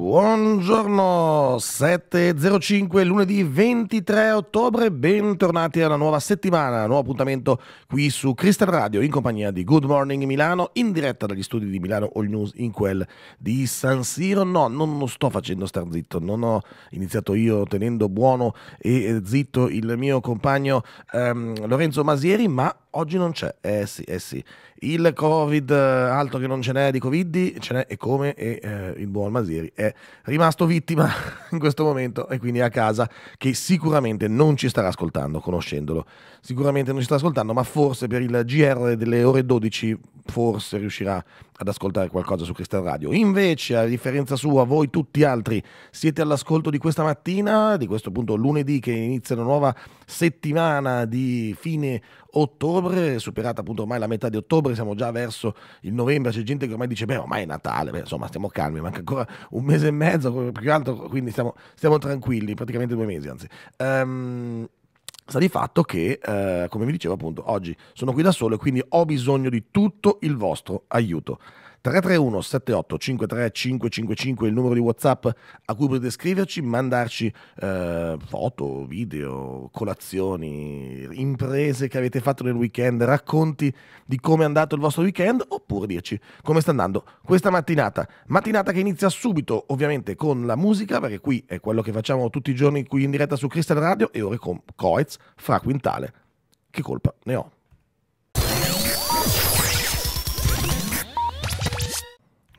Buongiorno, 7.05 lunedì 23 ottobre, bentornati a una nuova settimana, nuovo appuntamento qui su Crystal Radio in compagnia di Good Morning Milano, in diretta dagli studi di Milano All News in quel di San Siro. No, non, lo sto facendo star zitto, non ho iniziato io tenendo buono e zitto il mio compagno ehm, Lorenzo Masieri, ma Oggi non c'è, eh sì, eh sì. Il Covid, eh, altro che non ce n'è di Covid, ce n'è e come, e eh, il buon Masiri è rimasto vittima in questo momento e quindi è a casa che sicuramente non ci starà ascoltando, conoscendolo. Sicuramente non ci starà ascoltando, ma forse per il GR delle ore 12 forse riuscirà ad ascoltare qualcosa su Cristian Radio. Invece, a differenza sua, voi tutti altri siete all'ascolto di questa mattina, di questo punto lunedì che inizia una nuova settimana di fine ottobre, superata appunto ormai la metà di ottobre, siamo già verso il novembre, c'è gente che ormai dice beh ormai è Natale, beh, insomma stiamo calmi, manca ancora un mese e mezzo, più che altro, quindi stiamo, stiamo tranquilli, praticamente due mesi anzi. Um, Sta di fatto che, eh, come vi dicevo appunto, oggi sono qui da solo e quindi ho bisogno di tutto il vostro aiuto. 331 78 53 555 il numero di WhatsApp a cui potete scriverci, mandarci eh, foto, video, colazioni, imprese che avete fatto nel weekend, racconti di come è andato il vostro weekend oppure dirci come sta andando questa mattinata. Mattinata che inizia subito ovviamente con la musica perché qui è quello che facciamo tutti i giorni qui in diretta su Crystal Radio e ora con Coetz Fra Quintale. Che colpa ne ho?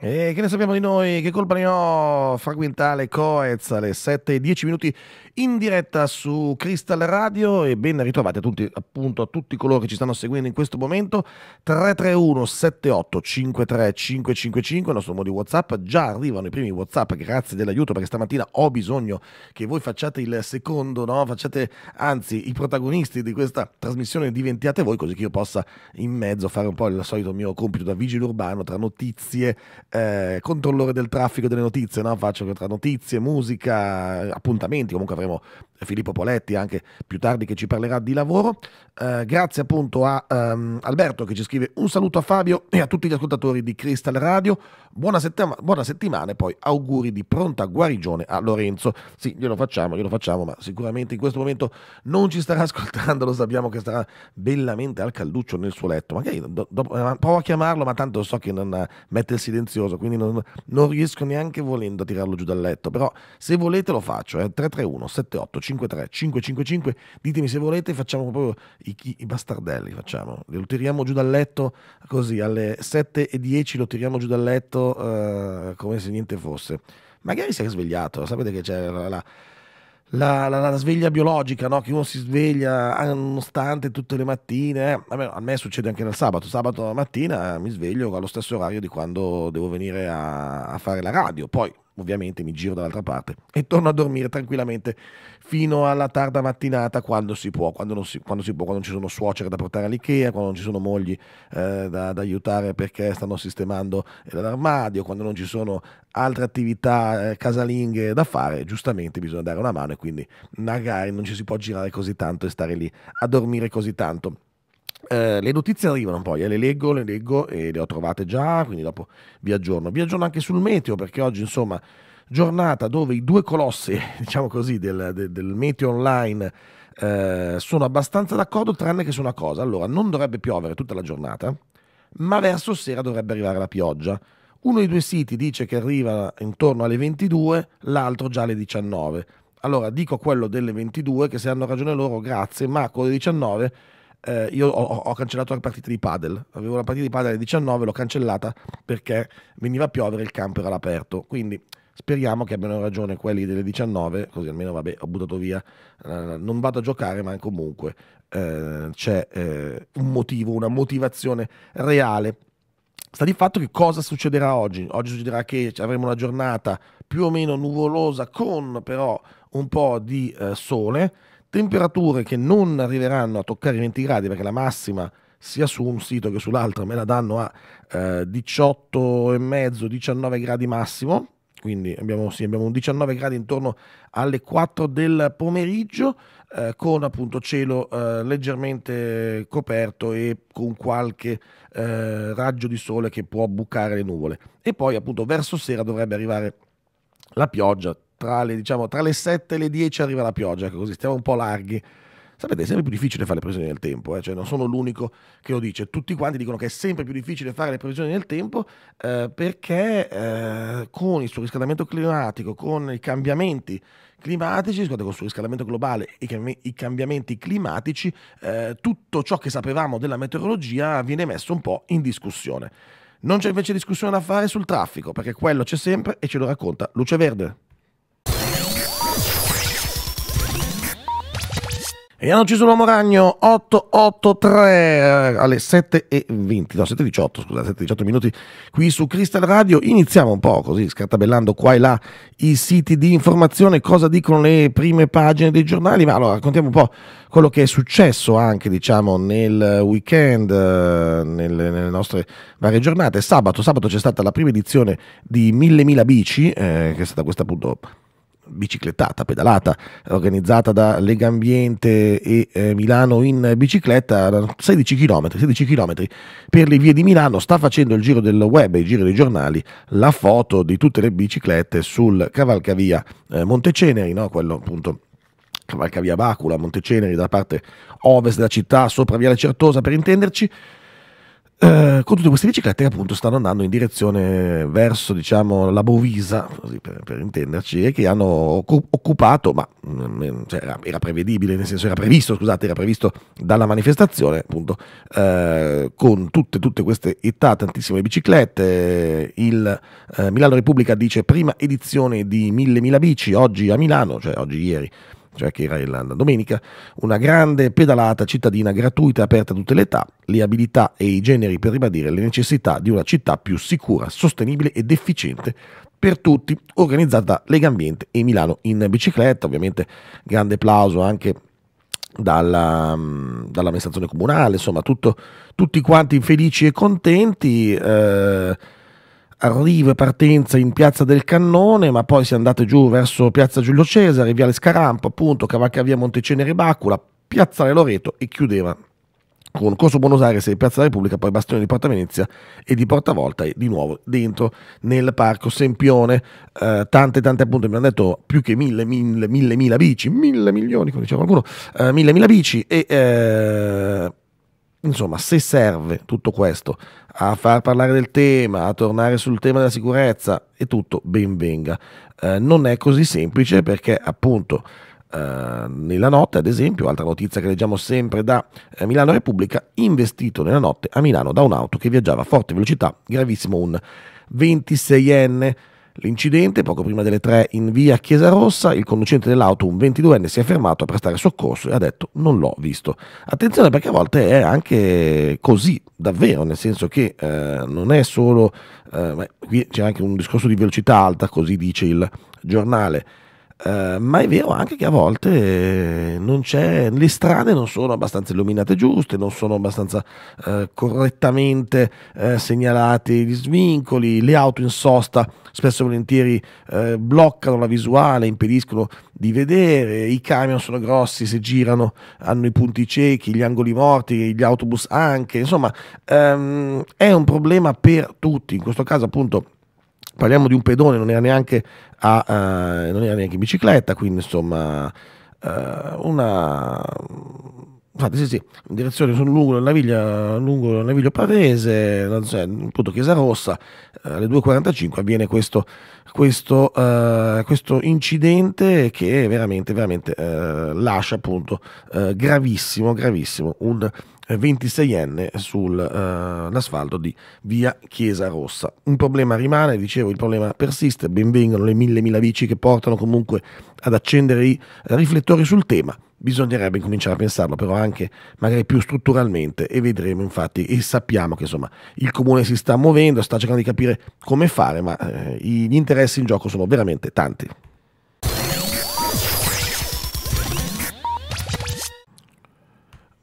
E che ne sappiamo di noi? Che colpa ne ho? Fragmentale Quintale, Coez alle 7 e 10 minuti in diretta su Crystal Radio e ben ritrovati a tutti, appunto, a tutti coloro che ci stanno seguendo in questo momento. 331 78 53 555, il nostro modo di Whatsapp. Già arrivano i primi Whatsapp, grazie dell'aiuto perché stamattina ho bisogno che voi facciate il secondo, no? Facciate, anzi, i protagonisti di questa trasmissione diventiate voi così che io possa in mezzo fare un po' il solito mio compito da vigile urbano tra notizie eh, controllore del traffico delle notizie, no? faccio tra notizie, musica, appuntamenti, comunque avremo Filippo Poletti anche più tardi che ci parlerà di lavoro. Eh, grazie appunto a um, Alberto che ci scrive un saluto a Fabio e a tutti gli ascoltatori di Crystal Radio. Buona, settima, buona settimana e poi auguri di pronta guarigione a Lorenzo. Sì, glielo facciamo, glielo facciamo, ma sicuramente in questo momento non ci starà ascoltando, lo sappiamo che starà bellamente al calduccio nel suo letto. Magari do, do, eh, provo a chiamarlo, ma tanto so che non eh, mette il silenzioso, quindi non, non riesco neanche volendo a tirarlo giù dal letto. Però se volete lo faccio, eh, 331 78 353 555 ditemi se volete facciamo proprio i, i bastardelli facciamo lo tiriamo giù dal letto così alle 7 e 10 lo tiriamo giù dal letto uh, come se niente fosse magari si è svegliato sapete che c'è la, la la, la, la, sveglia biologica, no? che uno si sveglia ah, nonostante tutte le mattine, eh. a, me, a me, succede anche nel sabato, sabato mattina mi sveglio allo stesso orario di quando devo venire a, a fare la radio, poi Ovviamente mi giro dall'altra parte e torno a dormire tranquillamente fino alla tarda mattinata quando si può, quando, si, quando, si può, quando non ci sono suocere da portare all'IKEA, quando non ci sono mogli eh, da, da, aiutare perché stanno sistemando l'armadio, quando non ci sono altre attività eh, casalinghe da fare, giustamente bisogna dare una mano e quindi magari non ci si può girare così tanto e stare lì a dormire così tanto. Eh, le notizie arrivano poi, eh, le leggo, le leggo e le ho trovate già, quindi dopo vi aggiorno. Vi aggiorno anche sul meteo perché oggi, insomma, giornata dove i due colossi, diciamo così, del, del, del meteo online eh, sono abbastanza d'accordo, tranne che su una cosa. Allora, non dovrebbe piovere tutta la giornata, ma verso sera dovrebbe arrivare la pioggia. Uno dei due siti dice che arriva intorno alle 22, l'altro già alle 19. Allora, dico quello delle 22 che se hanno ragione loro, grazie, ma quello delle 19 eh, io ho, ho, cancellato la partita di padel. Avevo la partita di padel alle 19, l'ho cancellata perché veniva a piovere e il campo era all'aperto. Quindi speriamo che abbiano ragione quelli delle 19, così almeno vabbè, ho buttato via. Eh, non vado a giocare, ma comunque eh, c'è eh, un motivo, una motivazione reale. Sta di fatto che cosa succederà oggi? Oggi succederà che avremo una giornata più o meno nuvolosa con però un po' di eh, sole temperature che non arriveranno a toccare i 20 gradi perché la massima sia su un sito che sull'altro me la danno a eh, mezzo 19 gradi massimo, quindi abbiamo, sì, abbiamo, un 19 gradi intorno alle 4 del pomeriggio eh, con appunto cielo eh, leggermente coperto e con qualche eh, raggio di sole che può bucare le nuvole e poi appunto verso sera dovrebbe arrivare la pioggia tra le, diciamo, tra le 7 e le 10 arriva la pioggia, ecco così stiamo un po' larghi. Sapete, è sempre più difficile fare le previsioni del tempo, eh? cioè, non sono l'unico che lo dice, tutti quanti dicono che è sempre più difficile fare le previsioni del tempo eh, perché eh, con il surriscaldamento climatico, con i cambiamenti climatici, scusate, con il surriscaldamento globale e i cambiamenti climatici, eh, tutto ciò che sapevamo della meteorologia viene messo un po' in discussione. Non c'è invece discussione da fare sul traffico, perché quello c'è sempre e ce lo racconta Luce Verde. Vediamoci su Uomo Ragno 883 alle 7.20, no 7.18 scusa, 7.18 minuti qui su Crystal Radio. Iniziamo un po' così scartabellando qua e là i siti di informazione, cosa dicono le prime pagine dei giornali, ma allora raccontiamo un po' quello che è successo anche diciamo nel weekend, eh, nelle, nelle nostre varie giornate. Sabato, sabato c'è stata la prima edizione di 1000.000 bici, eh, che è stata questa appunto biciclettata, pedalata, organizzata da Lega Ambiente e eh, Milano in bicicletta, 16 km, 16 km per le vie di Milano, sta facendo il giro del web, e il giro dei giornali, la foto di tutte le biciclette sul cavalcavia eh, Monteceneri, no? quello appunto cavalcavia Bacula, Monteceneri, dalla parte ovest della città, sopra Viale Certosa per intenderci, eh, con tutte queste biciclette che appunto stanno andando in direzione verso diciamo, la Bovisa, così per, per, intenderci, e che hanno occupato, ma mm, mm, cioè, era, era, prevedibile, nel senso era previsto, scusate, era previsto dalla manifestazione, appunto, eh, con tutte, tutte, queste età, tantissime biciclette, il eh, Milano Repubblica dice prima edizione di 1000 mila bici, oggi a Milano, cioè oggi ieri, cioè che era la Domenica una grande pedalata cittadina gratuita e aperta a tutte le età, le abilità e i generi per ribadire le necessità di una città più sicura, sostenibile ed efficiente per tutti, organizzata da Lega Ambiente e Milano in bicicletta. Ovviamente grande applauso anche dalla, dall'amministrazione comunale, insomma tutto, tutti quanti felici e contenti. Eh, arrivo e partenza in Piazza del Cannone, ma poi si è andate giù verso Piazza Giulio Cesare, Viale Scarampo, appunto, Cavacca Via Monteceneri Bacula, Piazza Loreto e chiudeva con Corso Buenos Aires e Piazza Repubblica, poi Bastione di Porta Venezia e di Porta Volta e di nuovo dentro nel Parco Sempione. Eh, tante, tante appunto, mi hanno detto più che mille, mille, mille, mille bici, mille milioni, come diceva qualcuno, eh, mille, mila bici e... Eh, Insomma, se serve tutto questo a far parlare del tema, a tornare sul tema della sicurezza e tutto, ben venga. Eh, non è così semplice perché appunto eh, nella notte, ad esempio, altra notizia che leggiamo sempre da eh, Milano Repubblica, investito nella notte a Milano da un'auto che viaggiava a forte velocità, gravissimo un 26enne L'incidente, poco prima delle tre in via Chiesa Rossa, il conducente dell'auto, un 22enne, si è fermato a prestare soccorso e ha detto non l'ho visto. Attenzione perché a volte è anche così, davvero, nel senso che eh, non è solo... Eh, qui c'è anche un discorso di velocità alta, così dice il giornale. Eh, ma è vero anche che a volte le strade non sono abbastanza illuminate giuste, non sono abbastanza uh, correttamente uh, segnalati gli svincoli, le auto in sosta spesso e volentieri bloccano la visuale, impediscono di vedere, i camion sono grossi, se girano hanno i punti ciechi, gli angoli morti, gli autobus anche, insomma um, è un problema per tutti, in questo caso appunto parliamo di un pedone, non era neanche, a, uh, non era neanche in bicicletta, quindi insomma uh, una... Infatti sì sì, in direzione sono lungo la Naviglia, lungo la Naviglia Pavese, cioè, appunto Chiesa Rossa, eh, alle 2.45 avviene questo, questo, uh, questo, incidente che veramente, veramente lascia appunto gravissimo, gravissimo un 26enne eh, sull'asfalto eh, uh, di via Chiesa Rossa. Un problema rimane, dicevo, il problema persiste, benvengono le mille mila bici che portano comunque ad accendere i riflettori sul tema. Bisognerebbe cominciare a pensarlo però anche magari più strutturalmente e vedremo infatti e sappiamo che insomma il comune si sta muovendo, sta cercando di capire come fare, ma eh, gli interessi in gioco sono veramente tanti.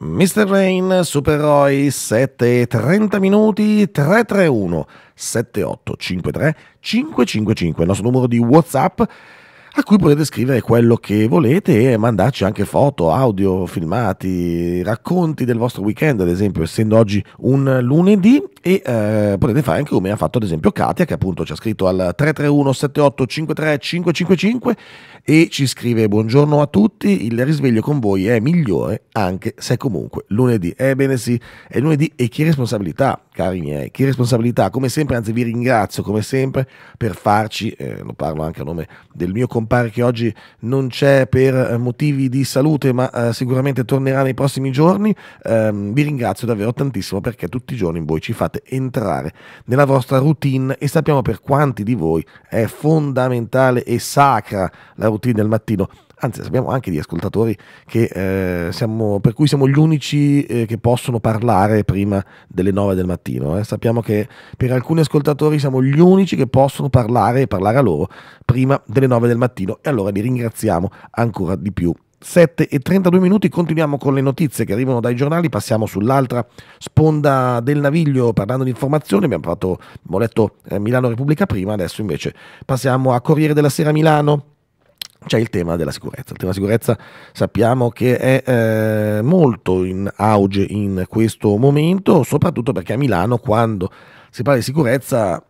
Mr. Rain superò i 7 e 30 minuti 331 7853 555, il nostro numero di WhatsApp a cui potete scrivere quello che volete e mandarci anche foto, audio, filmati, racconti del vostro weekend, ad esempio, essendo oggi un lunedì e eh, potete fare anche come ha fatto ad esempio Katia che appunto ci ha scritto al 331 78 53 555 e ci scrive buongiorno a tutti il risveglio con voi è migliore anche se comunque lunedì ebbene eh, sì è lunedì e che responsabilità cari miei che responsabilità come sempre anzi vi ringrazio come sempre per farci eh, lo parlo anche a nome del mio compare che oggi non c'è per motivi di salute ma eh, sicuramente tornerà nei prossimi giorni ehm, vi ringrazio davvero tantissimo perché tutti i giorni voi ci fate fate entrare nella vostra routine e sappiamo per quanti di voi è fondamentale e sacra la routine del mattino. Anzi, sappiamo anche di ascoltatori che, eh, siamo, per cui siamo gli unici eh, che possono parlare prima delle 9 del mattino. Eh. Sappiamo che per alcuni ascoltatori siamo gli unici che possono parlare e parlare a loro prima delle 9 del mattino e allora li ringraziamo ancora di più 7 e 32 minuti continuiamo con le notizie che arrivano dai giornali, passiamo sull'altra sponda del naviglio parlando di informazioni, abbiamo, fatto, abbiamo letto eh, Milano Repubblica prima, adesso invece passiamo a Corriere della Sera Milano, c'è il tema della sicurezza. Il tema della sicurezza sappiamo che è eh, molto in auge in questo momento, soprattutto perché a Milano quando si parla di sicurezza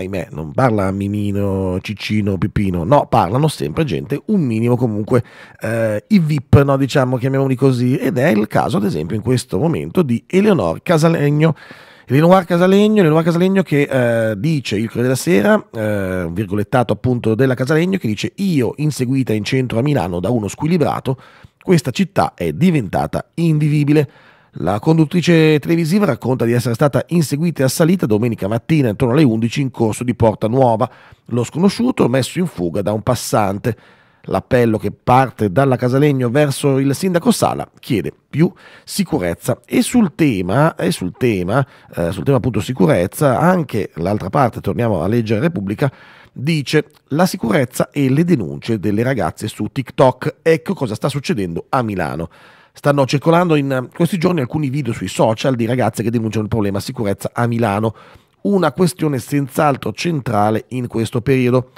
ahimè, non parla Mimino, Ciccino, Pippino, no, parlano sempre gente, un minimo comunque, eh, i VIP, no, diciamo, chiamiamoli così, ed è il caso, ad esempio, in questo momento di Eleonor Casalegno. Lenoir Casalegno, Lenoir Casalegno che eh, dice il Corriere della Sera, eh, virgolettato appunto della Casalegno, che dice io inseguita in centro a Milano da uno squilibrato, questa città è diventata invivibile. La conduttrice televisiva racconta di essere stata inseguita e assalita domenica mattina intorno alle 11 in corso di Porta Nuova. Lo sconosciuto messo in fuga da un passante. L'appello che parte dalla Casalegno verso il sindaco Sala chiede più sicurezza e sul tema, e sul tema, eh, sul tema appunto sicurezza, anche l'altra parte, torniamo a leggere Repubblica, dice la sicurezza e le denunce delle ragazze su TikTok. Ecco cosa sta succedendo a Milano. Stanno circolando in eh, questi giorni alcuni video sui social di ragazze che denunciano il problema sicurezza a Milano, una questione senz'altro centrale in questo periodo.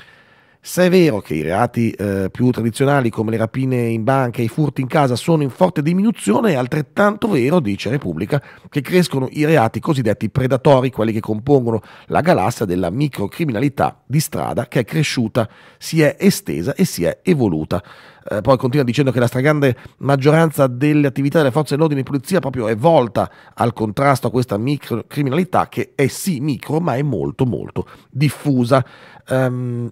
Se è vero che i reati eh, più tradizionali come le rapine in banca e i furti in casa sono in forte diminuzione, è altrettanto vero, dice Repubblica, che crescono i reati cosiddetti predatori, quelli che compongono la galassia della microcriminalità di strada che è cresciuta, si è estesa e si è evoluta. Eh, poi continua dicendo che la stragrande maggioranza delle attività delle forze dell'ordine e polizia proprio è volta al contrasto a questa microcriminalità che è sì micro ma è molto molto diffusa. Um,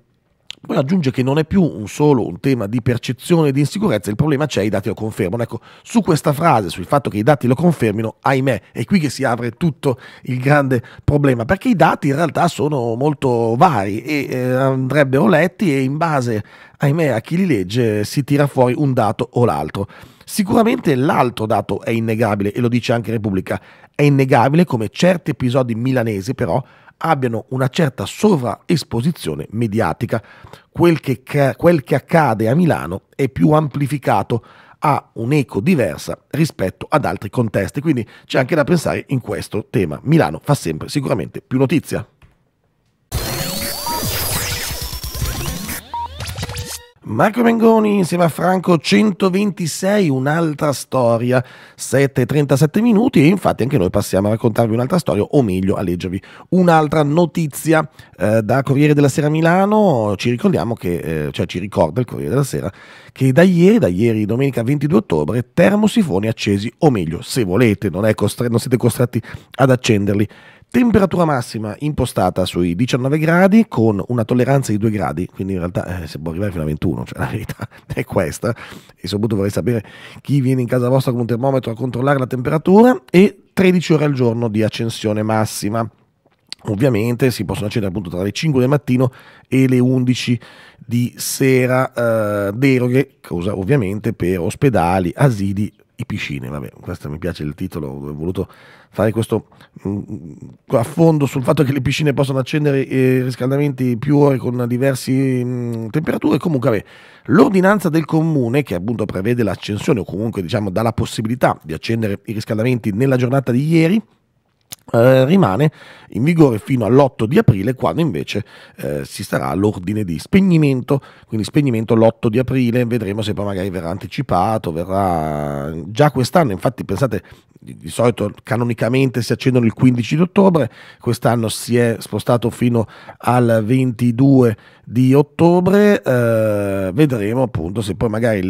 poi aggiunge che non è più un solo un tema di percezione di insicurezza, il problema c'è, i dati lo confermano. Ecco, su questa frase, sul fatto che i dati lo confermino, ahimè, è qui che si apre tutto il grande problema, perché i dati in realtà sono molto vari e eh, andrebbero letti e in base, ahimè, a chi li legge si tira fuori un dato o l'altro. Sicuramente l'altro dato è innegabile, e lo dice anche Repubblica, è innegabile come certi episodi milanesi però abbiano una certa sovraesposizione mediatica. Quel che, quel che accade a Milano è più amplificato, ha un'eco diversa rispetto ad altri contesti, quindi c'è anche da pensare in questo tema. Milano fa sempre sicuramente più notizia. Marco Mengoni insieme a Franco 126, un'altra storia, 7.37 minuti e infatti anche noi passiamo a raccontarvi un'altra storia o meglio a leggervi un'altra notizia eh, da Corriere della Sera Milano, ci ricordiamo che, eh, cioè ci ricorda il Corriere della Sera che da ieri, da ieri domenica 22 ottobre, termosifoni accesi o meglio se volete, non, costre- non siete costretti ad accenderli Temperatura massima impostata sui 19 gradi con una tolleranza di 2 gradi, quindi in realtà eh, si può arrivare fino a 21, cioè la verità è questa. E soprattutto vorrei sapere chi viene in casa vostra con un termometro a controllare la temperatura e 13 ore al giorno di accensione massima. Ovviamente si possono accendere appunto tra le 5 del mattino e le 11 di sera, eh, deroghe, cosa ovviamente per ospedali, asili, e piscine, vabbè, questo mi piace il titolo, ho voluto fare questo mh, mm, mm, affondo sul fatto che le piscine possono accendere eh, i riscaldamenti più ore con diverse mm, temperature. Comunque, vabbè, l'ordinanza del comune, che appunto prevede l'accensione o comunque diciamo dà la possibilità di accendere i riscaldamenti nella giornata di ieri, eh, rimane in vigore fino all'8 di aprile quando invece eh, si starà all'ordine di spegnimento, quindi spegnimento l'8 di aprile, vedremo se poi magari verrà anticipato, verrà già quest'anno, infatti pensate di, solito canonicamente si accendono il 15 di ottobre, quest'anno si è spostato fino al 22 di ottobre, eh, vedremo appunto se poi magari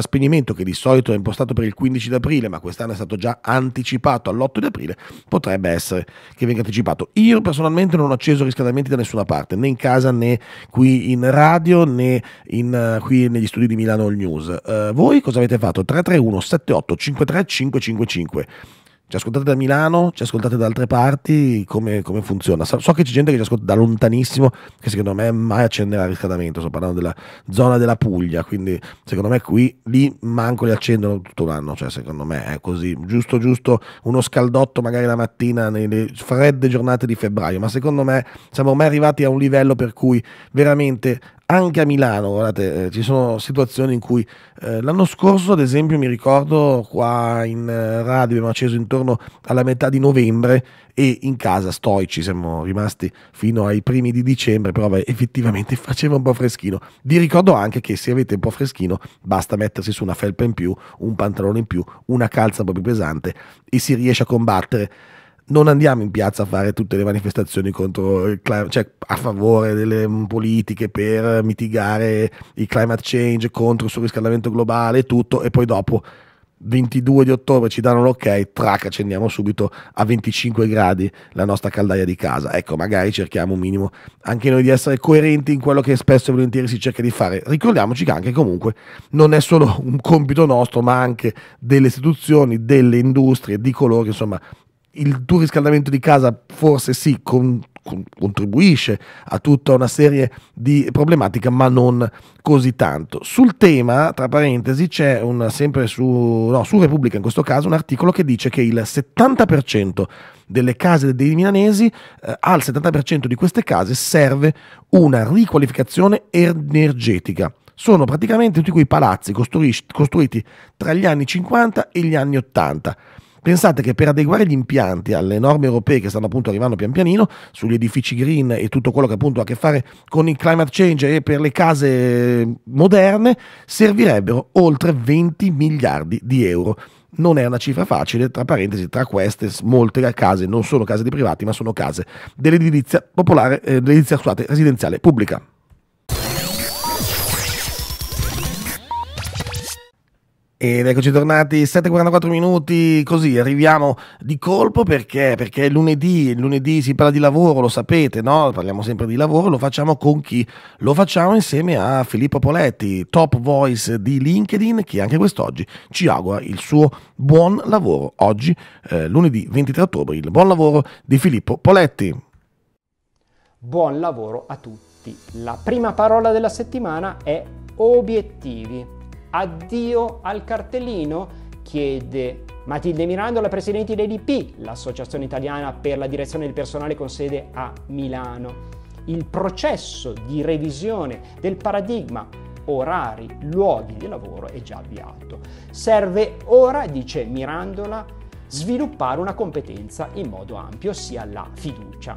spegnimento che di solito è impostato per il 15 di aprile, ma quest'anno è stato già anticipato all'8 di aprile, potrebbe essere che venga anticipato. Io personalmente non ho acceso riscaldamenti da nessuna parte, né in casa né qui in radio né in, uh, qui negli studi di Milano All News. Uh, voi cosa avete fatto? 331 78 53 555 ci ascoltate da Milano? Ci ascoltate da altre parti? Come, come funziona? So, so, che c'è gente che ci ascolta da lontanissimo, che secondo me mai accenderà il riscaldamento. Sto parlando della zona della Puglia, quindi secondo me qui lì manco li accendono tutto l'anno. Cioè, secondo me è così. Giusto, giusto uno scaldotto magari la mattina nelle fredde giornate di febbraio. Ma secondo me siamo ormai arrivati a un livello per cui veramente anche a Milano, guardate, eh, ci sono situazioni in cui eh, l'anno scorso, ad esempio, mi ricordo qua in eh, radio abbiamo acceso intorno alla metà di novembre e in casa stoici siamo rimasti fino ai primi di dicembre, però beh, effettivamente faceva un po' freschino. Vi ricordo anche che se avete un po' freschino basta mettersi su una felpa in più, un pantalone in più, una calza un po' più pesante e si riesce a combattere non andiamo in piazza a fare tutte le manifestazioni contro il cioè a favore delle mm, politiche per mitigare il climate change, contro il surriscaldamento globale e tutto, e poi dopo 22 di ottobre ci danno l'ok, trac, accendiamo subito a 25 gradi la nostra caldaia di casa. Ecco, magari cerchiamo un minimo anche noi di essere coerenti in quello che spesso e volentieri si cerca di fare. Ricordiamoci che anche comunque non è solo un compito nostro, ma anche delle istituzioni, delle industrie, di coloro che insomma il tuo riscaldamento di casa forse sì, con, con, contribuisce a tutta una serie di problematiche, ma non così tanto. Sul tema, tra parentesi, c'è un, sempre su, no, su Repubblica in questo caso un articolo che dice che il 70% delle case dei milanesi, eh, al 70% di queste case serve una riqualificazione energetica sono praticamente tutti quei palazzi costruiti tra gli anni 50 e gli anni 80. Pensate che per adeguare gli impianti alle norme europee che stanno appunto arrivando pian pianino sugli edifici green e tutto quello che appunto ha a che fare con il climate change e per le case moderne servirebbero oltre 20 miliardi di euro. Non è una cifra facile, tra parentesi, tra queste molte case non sono case di privati, ma sono case dell'edilizia popolare, eh, dell'edilizia scusate, residenziale pubblica. Ed eccoci tornati, 7.44 minuti, così arriviamo di colpo perché? Perché è lunedì, lunedì si parla di lavoro, lo sapete, no? Parliamo sempre di lavoro, lo facciamo con chi? Lo facciamo insieme a Filippo Poletti, top voice di LinkedIn, che anche quest'oggi ci augura il suo buon lavoro. Oggi, eh, lunedì 23 ottobre, il buon lavoro di Filippo Poletti. Buon lavoro a tutti. La prima parola della settimana è obiettivi addio al cartellino? chiede Matilde Mirandola, presidente dell'IDP, l'Associazione Italiana per la Direzione del Personale con sede a Milano. Il processo di revisione del paradigma orari, luoghi di lavoro è già avviato. Serve ora, dice Mirandola, sviluppare una competenza in modo ampio, ossia la fiducia.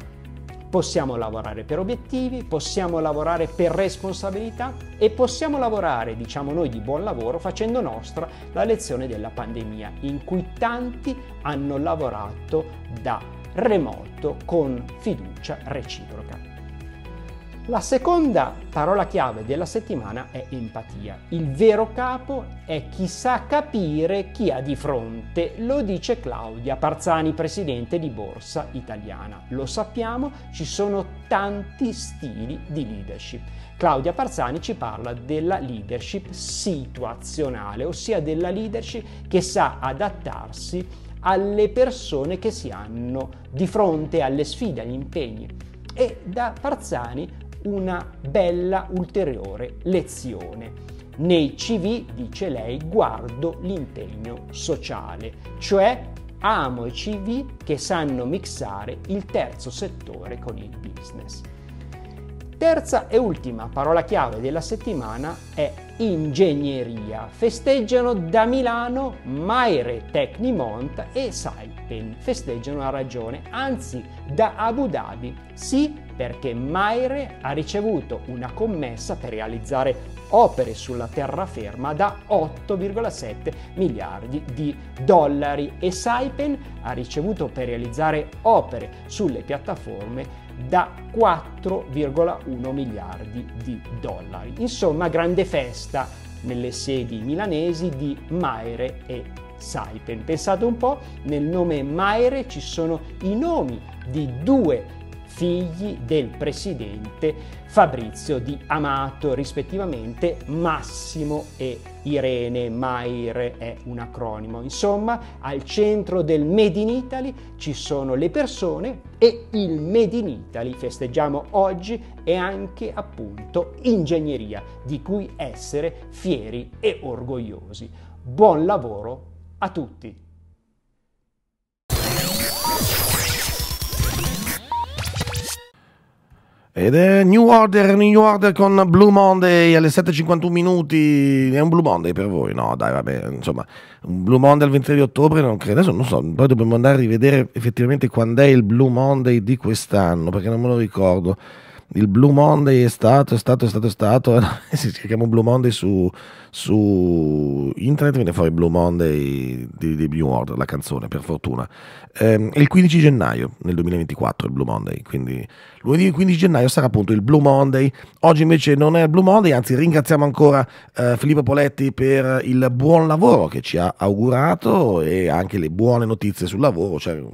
Possiamo lavorare per obiettivi, possiamo lavorare per responsabilità e possiamo lavorare, diciamo noi, di buon lavoro facendo nostra la lezione della pandemia in cui tanti hanno lavorato da remoto con fiducia reciproca. La seconda parola chiave della settimana è empatia. Il vero capo è chi sa capire chi ha di fronte, lo dice Claudia Parzani, presidente di Borsa Italiana. Lo sappiamo, ci sono tanti stili di leadership. Claudia Parzani ci parla della leadership situazionale, ossia della leadership che sa adattarsi alle persone che si hanno di fronte, alle sfide, agli impegni. E da Parzani una bella ulteriore lezione. Nei CV, dice lei, guardo l'impegno sociale, cioè amo i CV che sanno mixare il terzo settore con il business. Terza e ultima parola chiave della settimana è ingegneria. Festeggiano da Milano Maire Tecnimont e Saipen. Festeggiano a ragione, anzi da Abu Dhabi. Sì, perché Maire ha ricevuto una commessa per realizzare opere sulla terraferma da 8,7 miliardi di dollari e Saipen ha ricevuto per realizzare opere sulle piattaforme da 4,1 miliardi di dollari. Insomma, grande festa nelle sedi milanesi di Maire e Saipen. Pensate un po', nel nome Maire ci sono i nomi di due figli del presidente Fabrizio di Amato, rispettivamente Massimo e Irene. Maire è un acronimo. Insomma, al centro del Made in Italy ci sono le persone e il Made in Italy, festeggiamo oggi, è anche appunto ingegneria, di cui essere fieri e orgogliosi. Buon lavoro a tutti! Ed è New Order, New Order con Blue Monday alle 7.51 minuti. È un Blue Monday per voi? No, dai, vabbè, insomma, un Blue Monday il 23 ottobre non credo. Adesso non so, poi dobbiamo andare a rivedere effettivamente quando è il Blue Monday di quest'anno, perché non me lo ricordo. Il Blue Monday è stato, è stato, è stato, è stato. Eh, Se cerchiamo Blue Monday su, su internet viene fuori Blue Monday di, di New Order, la canzone, per fortuna. Ehm, il 15 gennaio del 2024 il Blue Monday, quindi Lunedì 15 gennaio sarà appunto il Blue Monday. Oggi invece non è il Blue Monday, anzi ringraziamo ancora eh, Filippo Poletti per il buon lavoro che ci ha augurato e anche le buone notizie sul lavoro, cioè mm,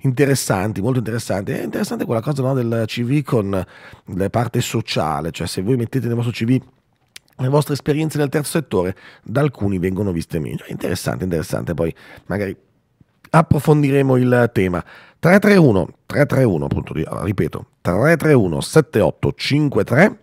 interessanti, molto interessanti. È interessante quella cosa no, del CV con la parte sociale, cioè se voi mettete nel vostro CV le vostre esperienze nel terzo settore, da alcuni vengono viste meglio. interessante, interessante, poi magari approfondiremo il tema. 331, 331, appunto, ripeto, 331 7853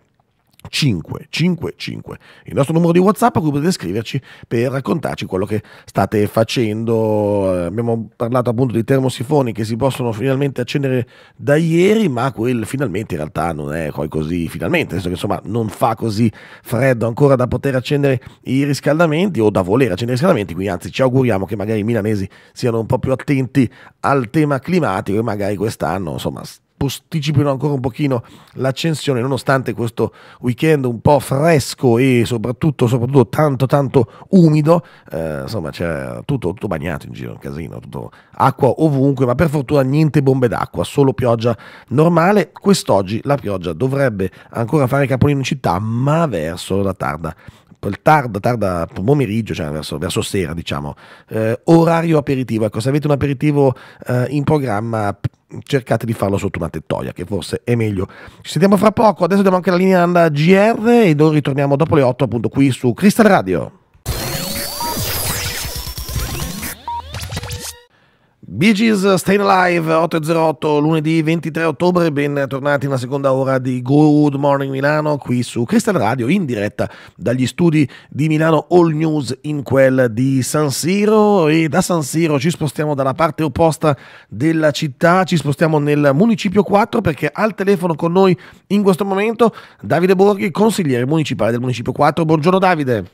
555, il nostro numero di WhatsApp a cui potete scriverci per raccontarci quello che state facendo. Eh, abbiamo parlato appunto di termosifoni che si possono finalmente accendere da ieri, ma quel finalmente in realtà non è poi così finalmente, nel senso che insomma non fa così freddo ancora da poter accendere i riscaldamenti o da voler accendere i riscaldamenti, quindi anzi ci auguriamo che magari i milanesi siano un po' più attenti al tema climatico e magari quest'anno insomma posticipino ancora un pochino l'accensione nonostante questo weekend un po' fresco e soprattutto, soprattutto tanto tanto umido eh, insomma c'è tutto, tutto, bagnato in giro un casino tutto acqua ovunque ma per fortuna niente bombe d'acqua solo pioggia normale quest'oggi la pioggia dovrebbe ancora fare capolino in città ma verso la tarda tarda, tarda pomeriggio, cioè verso, verso sera, diciamo. Eh, orario aperitivo, ecco, se avete un aperitivo eh, in programma cercate di farlo sotto una tettoia, che forse è meglio. Ci sentiamo fra poco, adesso diamo anche la linea alla GR e noi ritorniamo dopo le 8 appunto qui su Crystal Radio. Bee Gees Stay Alive 808 lunedì 23 ottobre, ben tornati nella seconda ora di Good Morning Milano qui su Crystal Radio in diretta dagli studi di Milano All News in quel di San Siro e da San Siro ci spostiamo dalla parte opposta della città, ci spostiamo nel municipio 4 perché al telefono con noi in questo momento Davide Borghi, consigliere municipale del municipio 4. Buongiorno Davide.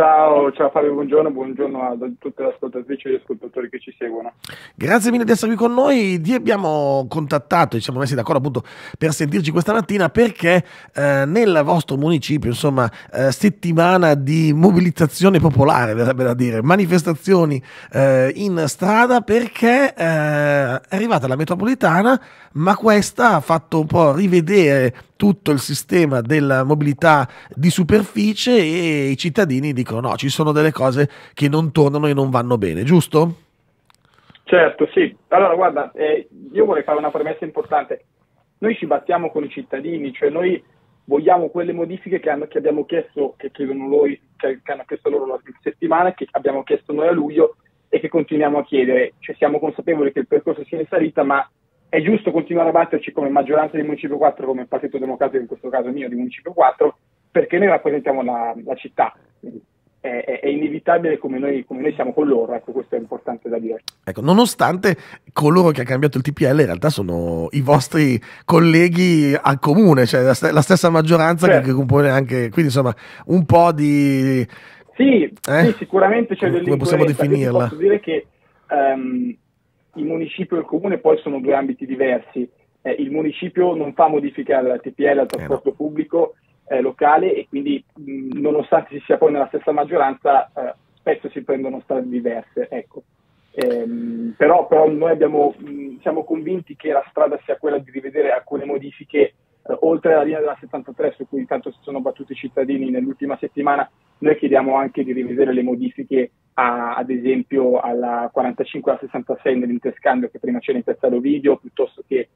Ciao, ciao Fabio, buongiorno, buongiorno a tutte le ascoltatrici e gli ascoltatori che ci seguono. Grazie mille di essere qui con noi. vi abbiamo contattato e ci siamo messi d'accordo appunto per sentirci questa mattina perché eh, nel vostro municipio, insomma, eh, settimana di mobilitazione popolare, verrebbe da dire, manifestazioni eh, in strada perché eh, è arrivata la metropolitana ma questa ha fatto un po' rivedere tutto il sistema della mobilità di superficie e i cittadini dicono no, ci sono delle cose che non tornano e non vanno bene, giusto? Certo, sì. Allora guarda, eh, io vorrei fare una premessa importante. Noi ci battiamo con i cittadini, cioè noi vogliamo quelle modifiche che, hanno, che abbiamo chiesto, che, noi, che, che hanno chiesto loro la settimana, che abbiamo chiesto noi a luglio e che continuiamo a chiedere. Cioè, siamo consapevoli che il percorso sia in salita, ma è giusto continuare a batterci come maggioranza di Municipio 4, come Partito Democratico, in questo caso mio, di Municipio 4, perché noi rappresentiamo la, la città. È, è, inevitabile come noi, come noi, siamo con loro, ecco, questo è importante da dire. Ecco, nonostante coloro che ha cambiato il TPL in realtà sono i vostri colleghi al comune, cioè la, st- la stessa maggioranza certo. che, che compone anche, quindi insomma un po' di... Sì, eh? sì sicuramente c'è dell'incoerenza, possiamo definirla? posso dire che um, il municipio e il comune poi sono due ambiti diversi. Eh, il municipio non fa modificare la TPL al trasporto eh no. pubblico eh, locale e quindi mh, nonostante si sia poi nella stessa maggioranza eh, spesso si prendono strade diverse. Ecco. Ehm, però, però, noi abbiamo, mh, siamo convinti che la strada sia quella di rivedere alcune modifiche eh, oltre alla linea della 73 su cui tanto si sono battuti i cittadini nell'ultima settimana, noi chiediamo anche di rivedere le modifiche a, ad esempio alla 45 e alla 66 nell'interscambio che prima c'era in piazza Video, piuttosto che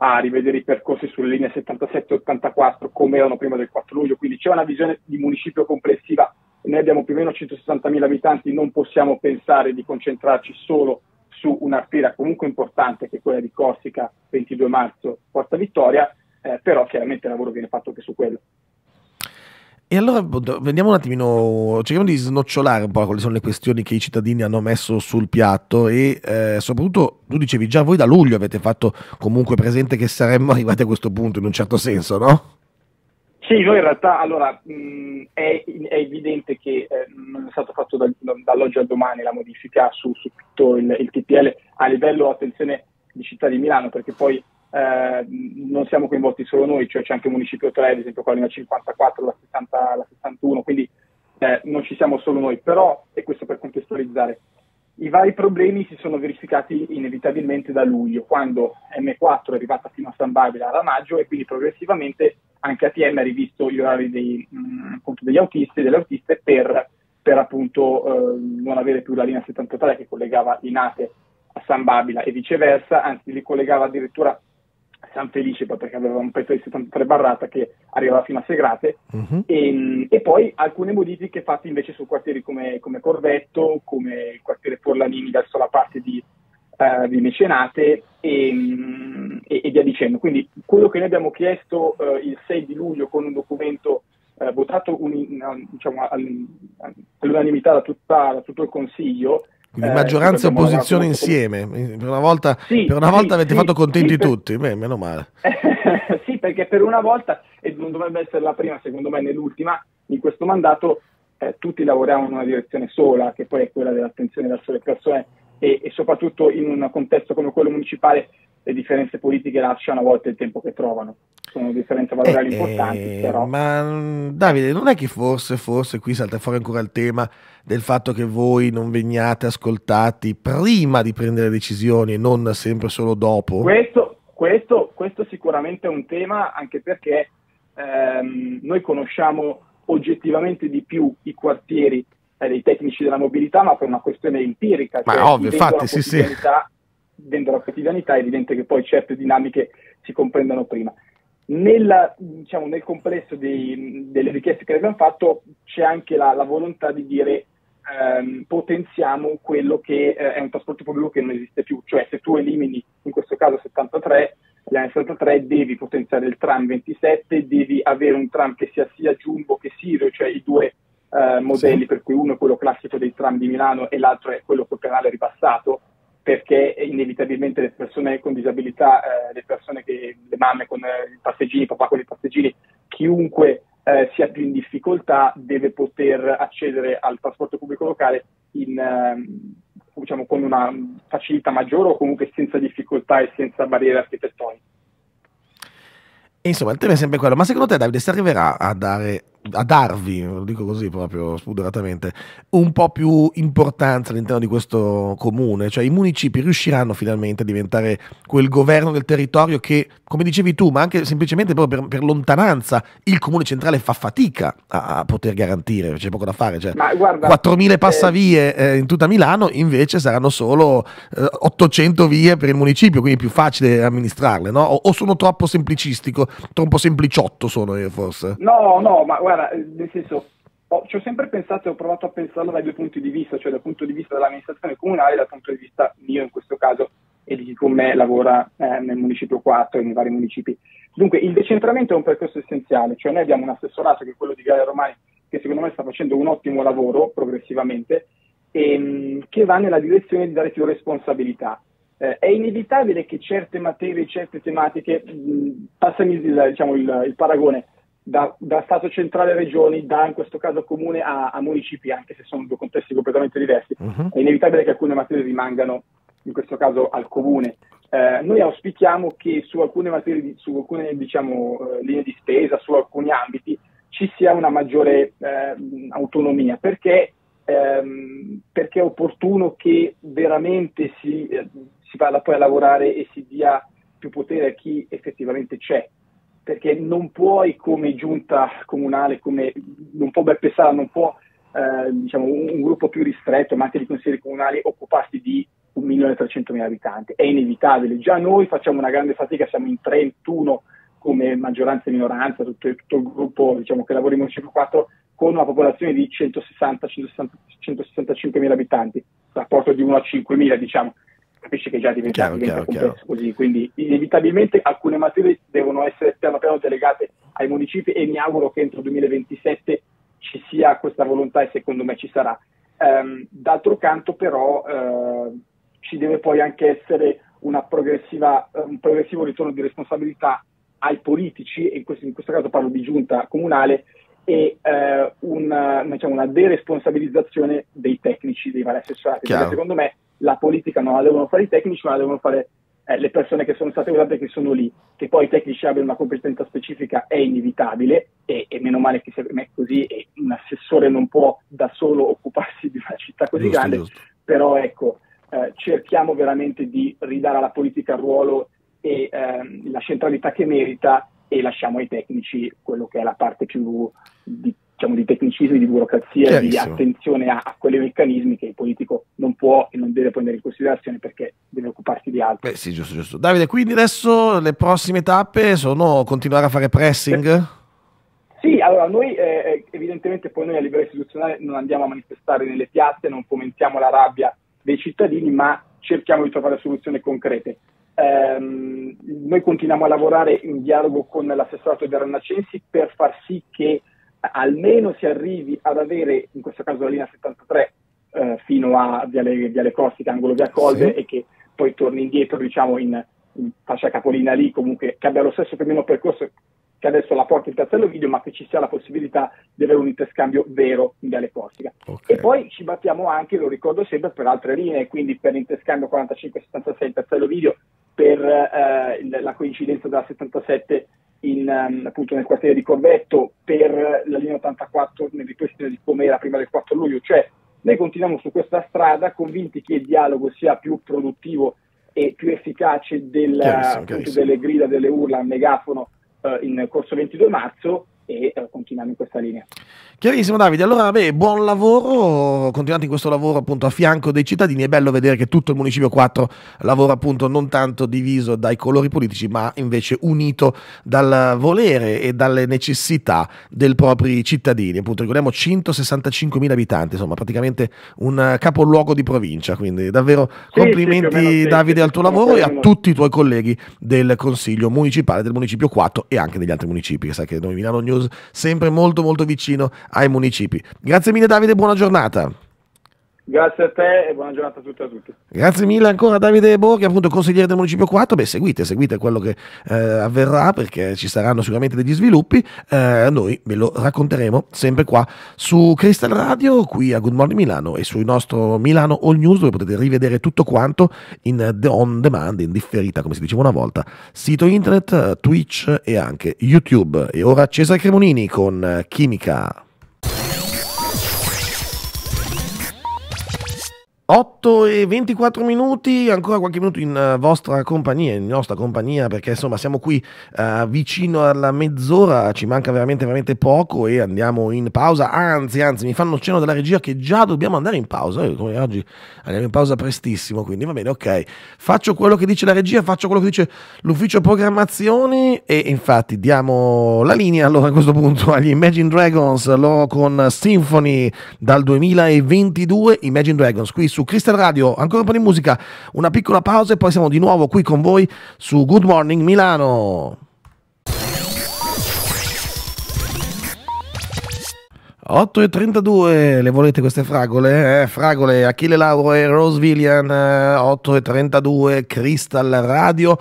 a rivedere i percorsi sulle linee 77 e 84 come erano prima del 4 luglio, quindi c'è una visione di municipio complessiva, noi abbiamo più o meno 160.000 abitanti, non possiamo pensare di concentrarci solo su una fiera comunque importante che è quella di Corsica 22 marzo Porta Vittoria, eh, però chiaramente il lavoro viene fatto anche su quello. E allora boh, vediamo un attimino, cerchiamo di snocciolare un po' quali sono le questioni che i cittadini hanno messo sul piatto e eh, soprattutto tu dicevi già voi da luglio avete fatto comunque presente che saremmo arrivati a questo punto in un certo senso, no? Sì, noi in realtà allora mh, è, è, evidente che eh, non è stato fatto da, dall'oggi al domani la modifica su, su tutto il, il TPL a livello, attenzione, di città di Milano perché poi eh, non siamo coinvolti solo noi, cioè c'è anche il municipio 3, ad esempio quella 54, la 60, la 61, quindi eh, non ci siamo solo noi, però, e questo per contestualizzare, i vari problemi si sono verificati inevitabilmente da luglio, quando M4 è arrivata fino a San Babila a maggio e quindi progressivamente anche ATM ha rivisto gli orari dei, mh, mm, degli autisti e delle autiste per, per appunto eh, non avere più la linea 73 che collegava Linate a San Babila e viceversa, anzi li collegava addirittura San Felice perché aveva un pezzo di 73 barrata che arrivava fino a Segrate uh-huh. Mhm. e, mm, e, poi alcune modifiche fatte invece su quartieri come, come Corvetto, come il quartiere Forlanini verso la parte di, uh, di Mecenate e, mm, e, e, via dicendo. Quindi quello che noi abbiamo chiesto uh, il 6 di luglio con un documento uh, votato un, diciamo, all'unanimità da, tutta, da tutto il Consiglio quindi eh, maggioranza e opposizione insieme, per una volta, sì, per una volta sì, avete sì, fatto contenti tutti, per... Beh, meno male. sì, perché per una volta, e non dovrebbe essere la prima, secondo me, nell'ultima, l'ultima, in questo mandato eh, tutti lavoriamo in una direzione sola, che poi è quella dell'attenzione verso le persone e, e soprattutto in un contesto come quello municipale le differenze politiche lasciano a volte il tempo che trovano. Sono differenze valoriali eh, importanti, eh, però. Ma mm, Davide, non è che forse, forse qui salta fuori ancora il tema del fatto che voi non veniate ascoltati prima di prendere decisioni e non sempre solo dopo? Questo, questo, questo sicuramente è un tema, anche perché ehm, noi conosciamo oggettivamente di più i quartieri eh, dei tecnici della mobilità, ma per una questione empirica. Ma cioè, ovvio, infatti, sì, sì. Dentro la quotidianità è evidente che poi certe dinamiche si comprendano prima. Nella, diciamo, nel complesso dei, delle richieste che abbiamo fatto c'è anche la, la volontà di dire ehm, potenziamo quello che eh, è un trasporto pubblico che non esiste più, cioè se tu elimini in questo caso 73, l'anno 73 devi potenziare il tram 27, devi avere un tram che sia sia Jumbo che Sirio, cioè i due eh, modelli, sì. per cui uno è quello classico dei tram di Milano e l'altro è quello col canale ripassato, perché inevitabilmente le persone con disabilità, eh, le persone che, le mamme con eh, i passeggini, papà con i passeggini, chiunque eh, sia più in difficoltà deve poter accedere al trasporto pubblico locale in, ehm, diciamo, con una facilità maggiore o comunque senza difficoltà e senza barriere architettoniche. Insomma, il tema è sempre quello, ma secondo te Davide si arriverà a dare a darvi, lo dico così proprio spudoratamente, un po' più importanza all'interno di questo comune, cioè i municipi riusciranno finalmente a diventare quel governo del territorio che, come dicevi tu, ma anche semplicemente proprio per, per lontananza, il comune centrale fa fatica a, a poter garantire, c'è poco da fare, cioè, guarda, 4.000 eh, passavie eh, in tutta Milano invece saranno solo eh, 800 vie per il municipio, quindi è più facile amministrarle, no? O, o sono troppo semplicistico, troppo sempliciotto sono io forse? No, no, ma guarda, Guarda, eh, nel senso, ho, ci ho sempre pensato e ho provato a pensarlo dai due punti di vista, cioè dal punto di vista dell'amministrazione comunale e dal punto di vista mio in questo caso e di chi con me lavora eh, nel municipio 4 e nei vari municipi. Dunque, il decentramento è un percorso essenziale, cioè noi abbiamo un assessorato che è quello di Gaia Romani, che secondo me sta facendo un ottimo lavoro progressivamente, e, ehm, che va nella direzione di dare più responsabilità. Eh, è inevitabile che certe materie, certe tematiche, mh, passami il, diciamo, il, il paragone, da, da, Stato centrale a regioni, da in questo caso comune a, a municipi, anche se sono due contesti completamente diversi. Uh-huh. È inevitabile che alcune materie rimangano, in questo caso, al comune. Eh, noi auspichiamo che su alcune, materie, su alcune diciamo, eh, linee di spesa, su alcuni ambiti, ci sia una maggiore eh, autonomia, perché, ehm, perché, è opportuno che veramente si, eh, si vada poi a lavorare e si dia più potere a chi effettivamente c'è perché non puoi come giunta comunale, come non può Beppe Sala, non può eh, diciamo, un, un, gruppo più ristretto, ma anche di consiglieri comunali, occuparsi di 1.300.000 abitanti. È inevitabile. Già noi facciamo una grande fatica, siamo in 31 come maggioranza e minoranza, tutto, tutto il gruppo diciamo, che lavora in Municipio 4, con una popolazione di 160-165.000 abitanti, rapporto di 1 a 5.000 diciamo capisci che già diventa, chiaro, diventa chiaro, complesso chiaro. così. Quindi inevitabilmente alcune materie devono essere piano piano delegate ai municipi e mi auguro che entro 2027 ci sia questa volontà e secondo me ci sarà. Um, d'altro canto però uh, ci deve poi anche essere un progressivo ritorno di responsabilità ai politici, in questo, in questo caso parlo di giunta comunale, e uh, eh, una, diciamo, una, deresponsabilizzazione dei tecnici, dei vari assessorati, secondo me la politica non la devono fare i tecnici, ma la devono fare eh, le persone che sono state usate e che sono lì. Che poi i tecnici abbiano una competenza specifica è inevitabile e, e meno male che è così e un assessore non può da solo occuparsi di una città così giusto, grande, giusto. però ecco, eh, cerchiamo veramente di ridare alla politica il ruolo e ehm, la centralità che merita e lasciamo ai tecnici quello che è la parte più di diciamo, di tecnicismi, di burocrazia, di attenzione a, a quei meccanismi che il politico non può e non deve prendere in considerazione perché deve occuparsi di altro. Beh, sì, giusto, giusto. Davide, quindi adesso le prossime tappe sono continuare a fare pressing? Sì, allora noi eh, eh, evidentemente poi noi a livello istituzionale non andiamo a manifestare nelle piazze, non fomentiamo la rabbia dei cittadini, ma cerchiamo di trovare soluzioni concrete. Ehm, noi continuiamo a lavorare in dialogo con l'assessorato dei Rannacensi per far sì che almeno si arrivi ad avere, in questo caso la linea 73, eh, fino a Viale, Viale Corsica, angolo Via Colve, sì. e che poi torni indietro, diciamo, in, in fascia capolina lì, comunque che abbia lo stesso più percorso che adesso la porta il terzello video, ma che ci sia la possibilità di avere un interscambio vero in Viale Corsica. Okay. E poi ci battiamo anche, lo ricordo sempre, per altre linee, quindi per l'interscambio 45-76 in terzello video per eh, la coincidenza della 77 in, ehm, appunto nel quartiere di Corvetto, per la linea 84 nel ripristino di come era prima del 4 luglio, cioè noi continuiamo su questa strada convinti che il dialogo sia più produttivo e più efficace del, chiarissimo, chiarissimo. delle grida, delle urla al megafono eh, in corso 22 marzo e eh, continuiamo in questa linea. Chiarissimo Davide, allora beh, buon lavoro, continuate in questo lavoro appunto a fianco dei cittadini, è bello vedere che tutto il Municipio 4 lavora appunto non tanto diviso dai colori politici ma invece unito dal volere e dalle necessità dei propri cittadini, appunto ricordiamo 165.000 abitanti, insomma praticamente un capoluogo di provincia, quindi davvero sì, complimenti sì, Davide sì, al tuo lavoro e a tutti i tuoi colleghi del Consiglio Municipale del Municipio 4 e anche degli altri municipi, che sai che noi Milano News sempre molto molto vicino ai municipi. Grazie mille Davide, buona giornata. Grazie a te e buona giornata a tutti e a tutti. Grazie mille ancora a Davide Borghi, appunto consigliere del Municipio 4. Beh, seguite, seguite quello che eh, avverrà perché ci saranno sicuramente degli sviluppi. Eh, noi ve lo racconteremo sempre qua su Crystal Radio, qui a Good Morning Milano e sul nostro Milano All News dove potete rivedere tutto quanto in on demand, in differita, come si diceva una volta, sito internet, eh, Twitch e anche YouTube. E ora Cesare Cremonini con eh, Chimica. 8 e 24 minuti, ancora qualche minuto in eh, vostra compagnia, in nostra compagnia, perché insomma siamo qui uh, vicino alla mezz'ora, ci manca veramente veramente poco e andiamo in pausa, anzi anzi mi fanno cenno della regia che già dobbiamo andare in pausa, Io, come oggi andiamo in pausa prestissimo, quindi va bene, ok, faccio quello che dice la regia, faccio quello che dice l'ufficio programmazioni e infatti diamo la linea allora a questo punto agli Imagine Dragons, loro con Symphony dal 2022, Imagine Dragons qui su su Crystal Radio. Ancora un po' di musica, una piccola pausa e poi siamo di nuovo qui con voi su Good Morning Milano. e 32, le volete queste fragole? Eh, fragole, Achille Lauro e Rose Villian, 8 eh, e 32, Crystal Radio.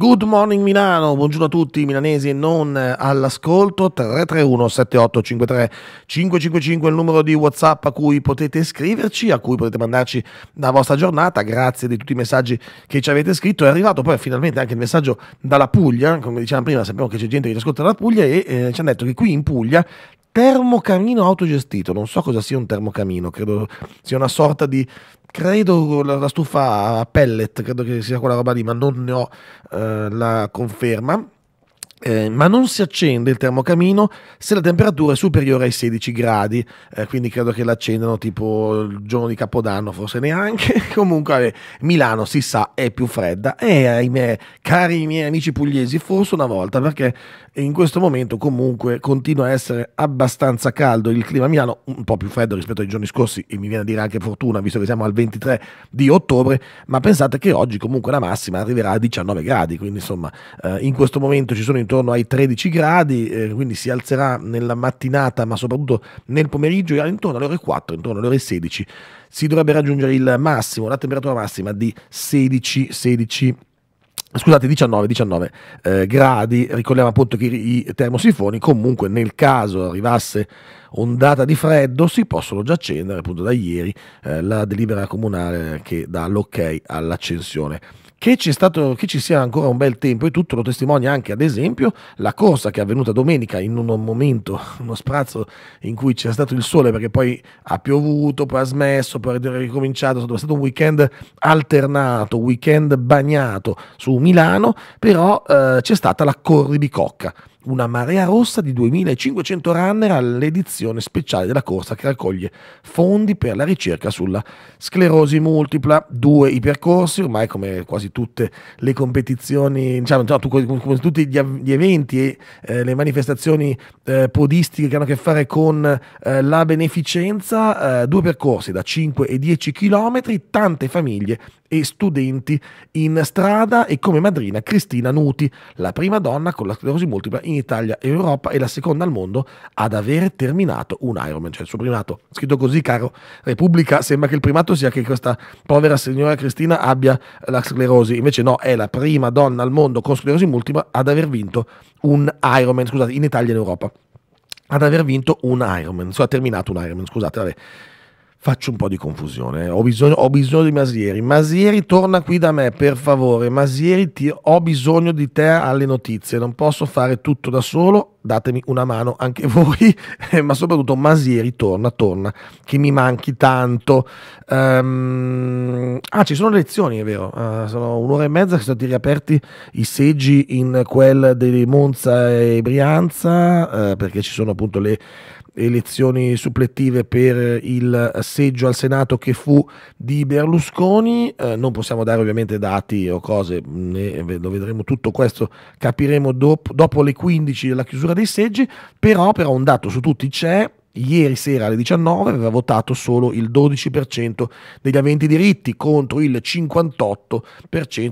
Good morning Milano, buongiorno a tutti milanesi e non eh, all'ascolto, 331 7853 555 è il numero di Whatsapp a cui potete iscriverci, a cui potete mandarci la vostra giornata, grazie di tutti i messaggi che ci avete scritto, è arrivato poi finalmente anche il messaggio dalla Puglia, come dicevamo prima sappiamo che c'è gente che ci ascolta dalla Puglia e eh, ci hanno detto che qui in Puglia termocamino autogestito. Non so cosa sia un termocamino, credo sia una sorta di credo la, la stufa a pellet, credo che sia quella roba lì, ma non ne ho eh, la conferma. Eh, ma non si accende il termocamino se la temperatura è superiore ai 16 gradi, eh, quindi credo che l'accendano tipo il giorno di Capodanno, forse neanche. Comunque eh, Milano si sa è più fredda e ahimè, cari miei amici pugliesi, forse una volta perché e in questo momento comunque continua a essere abbastanza caldo il clima a Milano, un po' più freddo rispetto ai giorni scorsi e mi viene a dire anche fortuna visto che siamo al 23 di ottobre, ma pensate che oggi comunque la massima arriverà a 19 gradi, quindi insomma eh, in questo momento ci sono intorno ai 13 gradi, eh, quindi si alzerà nella mattinata ma soprattutto nel pomeriggio e intorno alle ore 4, intorno alle ore 16 si dovrebbe raggiungere il massimo, la temperatura massima di 16 16 scusate 19, 19 eh, gradi ricordiamo appunto che i, termosifoni comunque nel caso arrivasse ondata di freddo si possono già accendere appunto da ieri eh, la delibera comunale che dà l'ok all'accensione che ci, stato, che ci, sia ancora un bel tempo e tutto lo testimonia anche, ad esempio, la corsa che è avvenuta domenica in un momento, uno sprazzo in cui c'è stato il sole perché poi ha piovuto, poi ha smesso, poi è ricominciato, è stato un weekend alternato, weekend bagnato su Milano, però eh, c'è stata la Corri corribicocca una marea rossa di 2.500 runner all'edizione speciale della corsa che raccoglie fondi per la ricerca sulla sclerosi multipla. Due i percorsi, ormai come quasi tutte le competizioni, diciamo, no, come tutti gli, eventi e eh, le manifestazioni eh, podistiche che hanno a che fare con eh, la beneficenza, eh, due percorsi da 5 e 10 km, tante famiglie e studenti in strada e come madrina Cristina Nuti, la prima donna con la sclerosi multipla in Italia e Europa e la seconda al mondo ad aver terminato un Ironman, cioè il suo primato. Scritto così, caro Repubblica, sembra che il primato sia che questa povera signora Cristina abbia la sclerosi, invece no, è la prima donna al mondo con sclerosi multipla ad aver vinto un Ironman, scusate, in Italia e in Europa ad aver vinto un Ironman, ha terminato un Ironman, scusate, vabbè, faccio un po' di confusione. Eh. Ho bisogno, ho bisogno, di Masieri. Masieri, torna qui da me, per favore. Masieri, ti, ho bisogno di te alle notizie. Non posso fare tutto da solo. Datemi una mano anche voi. Eh, ma soprattutto, Masieri, torna, torna, che mi manchi tanto. Um, ah, ci sono le lezioni, è vero. Uh, sono un'ora e mezza che sono stati riaperti i seggi in quel di Monza e Brianza, uh, perché ci sono appunto le elezioni supplettive per il seggio al Senato che fu di Berlusconi. Eh, non possiamo dare ovviamente dati o cose, lo vedremo tutto questo, capiremo dop dopo le 15 la chiusura dei seggi, però, però un dato su tutti c'è, ieri sera alle 19 aveva votato solo il 12% degli aventi diritti contro il 58%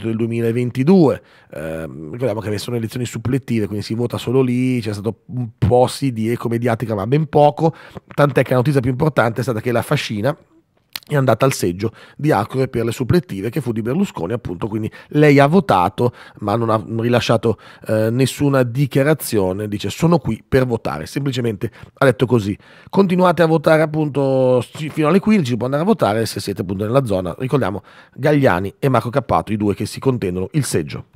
del 2022. Eh, ricordiamo che sono elezioni supplettive, quindi si vota solo lì, c'è stato un po' sì di eco mediatica, ma ben poco, tant'è che la notizia più importante è stata che la fascina è andata al seggio di Acre per le supplettive che fu di Berlusconi appunto quindi lei ha votato ma non ha rilasciato eh, nessuna dichiarazione dice sono qui per votare semplicemente ha detto così continuate a votare appunto fino alle 15 può andare a votare se siete appunto nella zona ricordiamo Gagliani e Marco Cappato i due che si contendono il seggio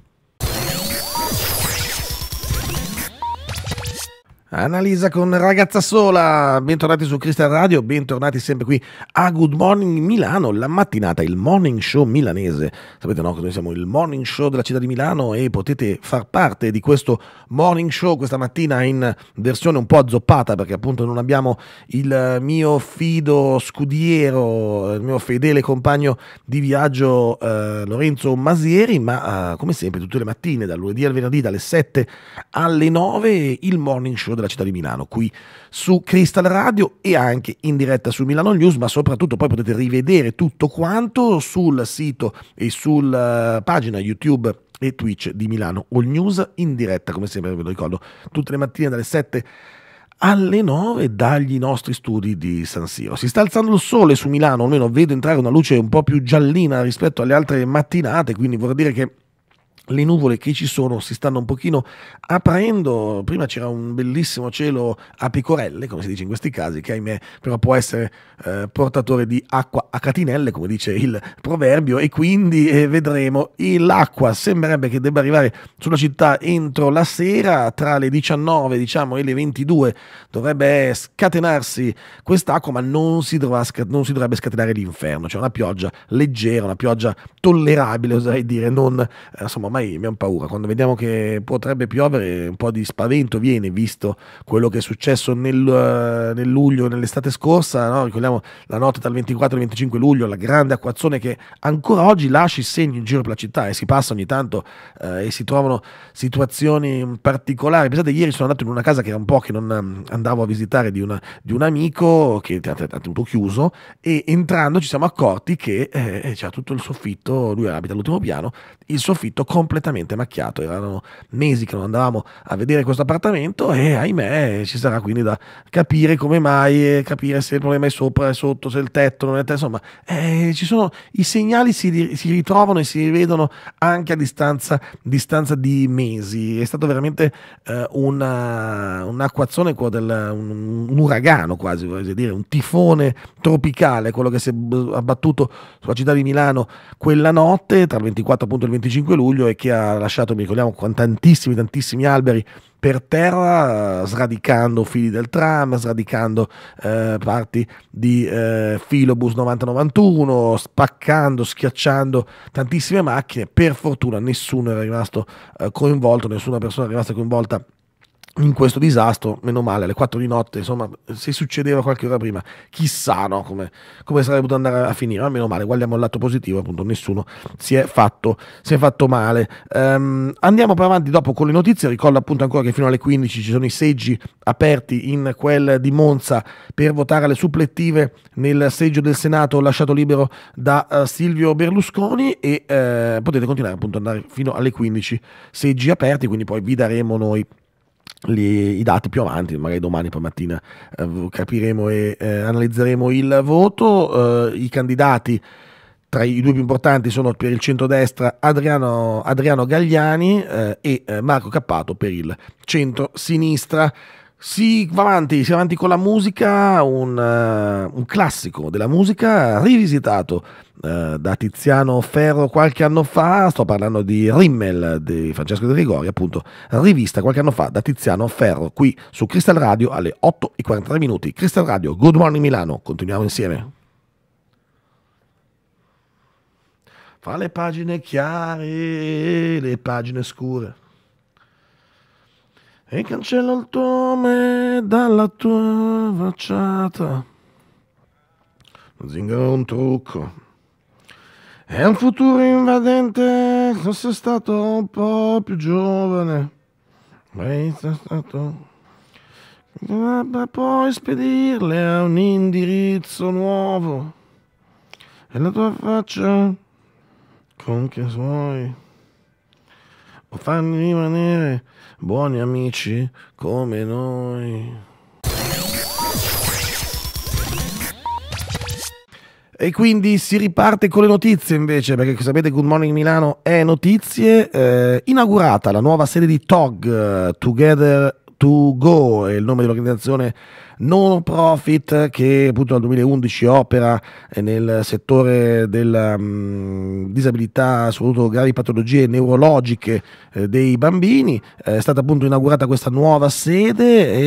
Analisa con ragazza sola, bentornati su Cristian Radio, bentornati sempre qui a Good Morning Milano, la mattinata, il morning show milanese. Sapete no, che noi siamo il morning show della città di Milano e potete far parte di questo morning show questa mattina in versione un po' azzoppata perché appunto non abbiamo il mio fido scudiero, il mio fedele compagno di viaggio eh, Lorenzo Masieri, ma eh, come sempre tutte le mattine, dal lunedì al venerdì, dalle 7 alle 9, il morning show della città di Milano, qui su Crystal Radio e anche in diretta su Milano News, ma soprattutto poi potete rivedere tutto quanto sul sito e sulla eh, pagina YouTube e Twitch di Milano All News in diretta, come sempre ve lo ricordo, tutte le mattine dalle 7 alle 9 dagli nostri studi di San Siro. Si sta alzando il sole su Milano, almeno vedo entrare una luce un po' più giallina rispetto alle altre mattinate, quindi vorrei dire che le nuvole che ci sono si stanno un pochino aprendo, prima c'era un bellissimo cielo a picorelle, come si dice in questi casi, che ahimè però può essere eh, portatore di acqua a catinelle, come dice il proverbio, e quindi eh, vedremo l'acqua sembrerebbe che debba arrivare sulla città entro la sera, tra le 19 diciamo, e le 22 dovrebbe eh, scatenarsi quest'acqua, ma non si, dovrà, non si dovrebbe scatenare l'inferno, cioè una pioggia leggera, una pioggia tollerabile, oserei dire, non eh, insomma ormai abbiamo paura, quando vediamo che potrebbe piovere un po' di spavento viene, visto quello che è successo nel, uh, nel luglio, nell'estate scorsa, no? ricordiamo la notte dal 24 al 25 luglio, la grande acquazzone che ancora oggi lascia i segni in giro per la città e si passa ogni tanto eh, e si trovano situazioni particolari. Pensate, ieri sono andato in una casa che era un po' che non mm, andavo a visitare di, una, di un amico che era tutto chiuso e entrando ci siamo accorti che eh, eh, c'era tutto il soffitto, lui abita all'ultimo piano, il soffitto con completamente macchiato. Erano mesi che non andavamo a vedere questo appartamento e ahimè ci sarà quindi da capire come mai, capire se il problema è sopra, è sotto, se il tetto non è tetto, insomma eh, ci sono i segnali si, si, ritrovano e si rivedono anche a distanza, distanza di mesi. È stato veramente eh, una, un eh, del, un, un uragano quasi, vorrei dire, un tifone tropicale, quello che si è abbattuto sulla città di Milano quella notte tra il 24 e il 25 luglio e che ha lasciato, mi ricordiamo, tantissimi, tantissimi alberi per terra, eh, sradicando fili del tram, sradicando eh, parti di eh, Filobus 9091, spaccando, schiacciando tantissime macchine. Per fortuna nessuno era rimasto eh, coinvolto, nessuna persona è rimasta coinvolta in questo disastro, meno male, alle 4 di notte, insomma, se succedeva qualche ora prima, chissà no, come, come, sarebbe potuto andare a finire, ma meno male, guardiamo il lato positivo, appunto, nessuno si è fatto, si è fatto male. Um, andiamo per avanti dopo con le notizie, ricordo appunto ancora che fino alle 15 ci sono i seggi aperti in quel di Monza per votare alle supplettive nel seggio del Senato lasciato libero da uh, Silvio Berlusconi e uh, potete continuare appunto ad andare fino alle 15 seggi aperti, quindi poi vi daremo noi li, i dati più avanti, magari domani poi mattina eh, capiremo e eh, analizzeremo il voto. Eh, I candidati tra i due più importanti sono per il centrodestra Adriano, Adriano Gagliani eh, e eh, Marco Cappato per il centro-sinistra. Si va avanti, si va avanti con la musica, un, uh, un classico della musica rivisitato uh, da Tiziano Ferro qualche anno fa, sto parlando di Rimmel di Francesco De Rigori, appunto, rivista qualche anno fa da Tiziano Ferro qui su Crystal Radio alle 8.43 minuti. Crystal Radio, Good Morning Milano, continuiamo insieme. Fa le pagine chiare, le pagine scure. E cancello il tuo nome dalla tua facciata. Lo zingaro è un trucco. È un futuro invadente, non sei stato un po' più giovane. Ma sei stato... Ma puoi spedirle a un indirizzo nuovo. E la tua faccia con che suoi. O farmi rimanere buoni amici come noi. E quindi si riparte con le notizie invece, perché sapete Good Morning Milano è notizie. Eh, inaugurata la nuova sede di TOG, eh, Together to Go, è il nome dell'organizzazione non profit che appunto dal 2011 opera eh, nel settore della mh, mm, disabilità, soprattutto gravi patologie neurologiche eh, dei bambini. Eh, è stata appunto inaugurata questa nuova sede e,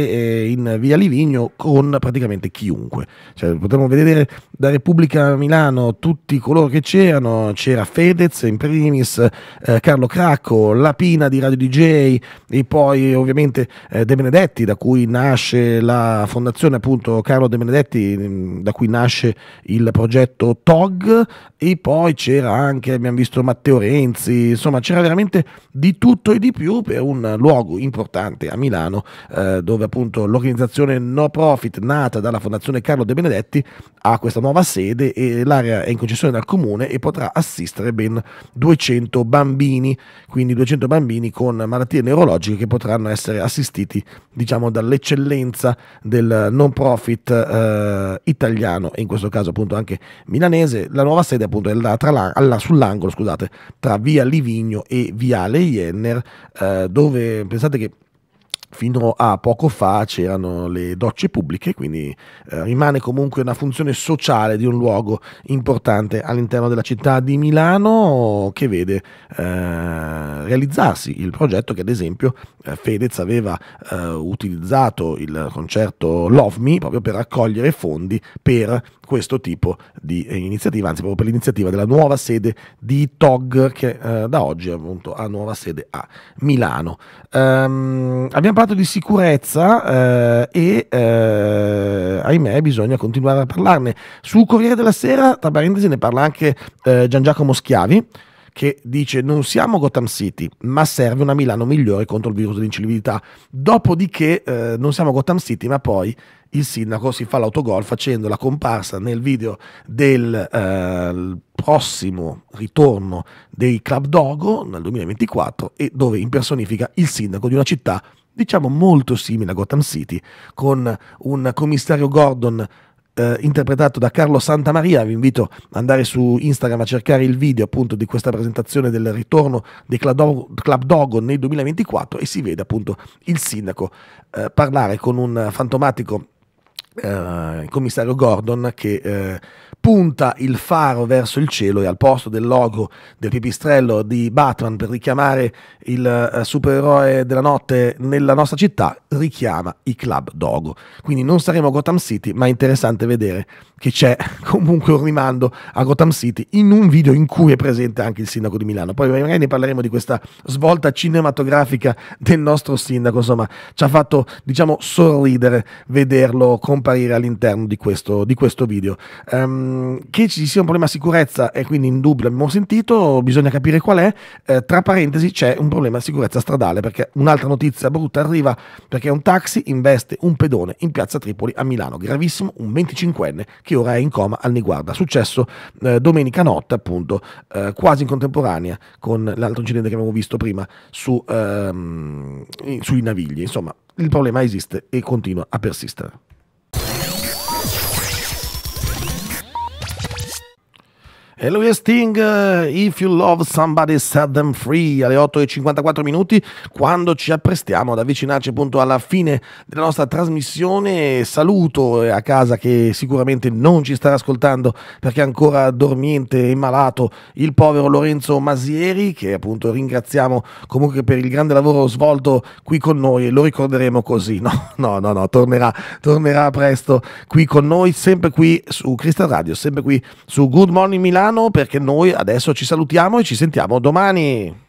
e in via Livigno con praticamente chiunque. Cioè, potremmo vedere da Repubblica Milano tutti coloro che c'erano, c'era Fedez in primis, eh, Carlo Cracco, Lapina di Radio DJ e poi ovviamente eh, De Benedetti da cui nasce la fondazione appunto Carlo De Benedetti mm, da cui nasce il progetto TOG e poi c'era anche, abbiamo visto Matteo Renzi, insomma c'era veramente di tutto e di più per un luogo importante a Milano eh, dove appunto l'organizzazione no profit nata dalla fondazione Carlo De Benedetti ha questa nuova sede e l'area è in concessione dal comune e potrà assistere ben 200 bambini, quindi 200 bambini con malattie neurologiche che potranno essere assistiti diciamo dall'eccellenza del del non profit eh, italiano e in questo caso appunto anche milanese. La nuova sede appunto è la, la, alla, sull'angolo, scusate, tra via Livigno e via Jenner, eh, dove pensate che fino a poco fa c'erano le docce pubbliche, quindi eh, rimane comunque una funzione sociale di un luogo importante all'interno della città di Milano che vede eh, realizzarsi il progetto che ad esempio eh, Fedez aveva eh, utilizzato il concerto Love Me proprio per raccogliere fondi per questo tipo di eh, iniziativa, anzi proprio per l'iniziativa della nuova sede di TOG che eh, da oggi appunto ha nuova sede a Milano. Um, abbiamo parlato di sicurezza eh, e eh, ahimè bisogna continuare a parlarne. Su Corriere della Sera, tra parentesi, ne parla anche eh, Gian Giacomo Schiavi che dice non siamo Gotham City, ma serve una Milano migliore contro il virus dell'inciviltà. Dopodiché eh, non siamo Gotham City, ma poi il sindaco si fa l'autogol facendo la comparsa nel video del eh, prossimo ritorno dei Club Dogo nel 2024 e dove impersonifica il sindaco di una città diciamo molto simile a Gotham City con un commissario Gordon eh, interpretato da Carlo Santamaria. Vi invito ad andare su Instagram a cercare il video appunto di questa presentazione del ritorno dei Club Dogo nel 2024 e si vede appunto il sindaco eh, parlare con un fantomatico eh, il commissario Gordon che eh, punta il faro verso il cielo e al posto del logo del pipistrello di Batman per richiamare il eh, supereroe della notte nella nostra città richiama i Club Dogo. Quindi non saremo a Gotham City, ma è interessante vedere che c'è comunque un rimando a Gotham City in un video in cui è presente anche il sindaco di Milano. Poi magari ne parleremo di questa svolta cinematografica del nostro sindaco, insomma, ci ha fatto diciamo sorridere vederlo comp- comparire all'interno di questo, di questo video. Um, che ci sia un problema di sicurezza è quindi in dubbio, abbiamo sentito, bisogna capire qual è. Eh, tra parentesi c'è un problema di sicurezza stradale perché un'altra notizia brutta arriva perché un taxi investe un pedone in piazza Tripoli a Milano, gravissimo, un 25enne che ora è in coma al Niguarda. Successo eh, domenica notte appunto, eh, quasi in contemporanea con l'altro incidente che abbiamo visto prima su, ehm, sui navigli. Insomma, il problema esiste e continua a persistere. E lui è Sting, eh, If You Love Somebody Set Them Free, alle 8.54 minuti, quando ci apprestiamo ad avvicinarci appunto alla fine della nostra trasmissione. Saluto eh, a casa che sicuramente non ci starà ascoltando perché è ancora dormiente e malato il povero Lorenzo Masieri, che appunto ringraziamo comunque per il grande lavoro svolto qui con noi e lo ricorderemo così. No, no, no, no tornerà, tornerà presto qui con noi, sempre qui su Crystal Radio, sempre qui su Good Morning Milano Milano perché noi adesso ci salutiamo e ci sentiamo domani.